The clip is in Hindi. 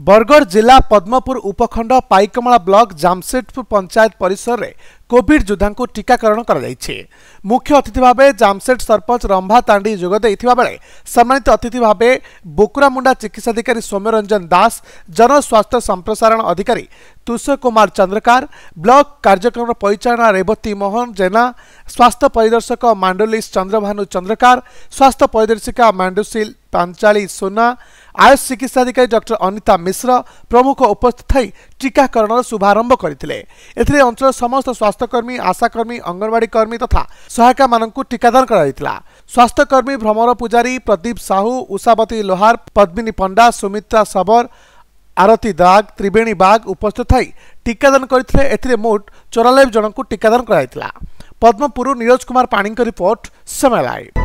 बरगढ़ जिला पद्मपुर उपखंड पाइकमला ब्लक जामसेदपुर पंचायत परिसर में कोविड योद्धा को टीकाकरण कर मुख्य अतिथि भाव जामसेट सरपंच रंभा तांडी बेले सम्मानित अतिथि भाव बोकुरामुंडा चिकित्साधिकारी सौम्यरंजन दास जन संप्रसारण अधिकारी तुषर कुमार चंद्रकार ब्लक कार्यक्रम परिचालना रेवती मोहन जेना स्वास्थ्य परिदर्शक मांडुलिस चंद्रभानु चंद्रकार स्वास्थ्य परिदर्शिका मांडुसिल पांचाली सोना आयुष चिकित्साधिकारी डक्टर अनिता मिश्र प्रमुख उपस्थित शुभारंभ अंचल समस्त स्वास्थ्यकर्मी आशाकर्मी अंगनवाड़ी कर्मी तथा सहायक टीकादान कर स्वास्थ्यकर्मी भ्रमर पूजारी प्रदीप साहू उषावती लोहार पद्मिनी पंडा सुमित्रा सबर आरती दाग त्रिवेणी बाग उपस्थित मोट गरिट चौरा टीकादान कर पद्मपुर नीरज कुमार पाणीको रिपोर्ट लाइव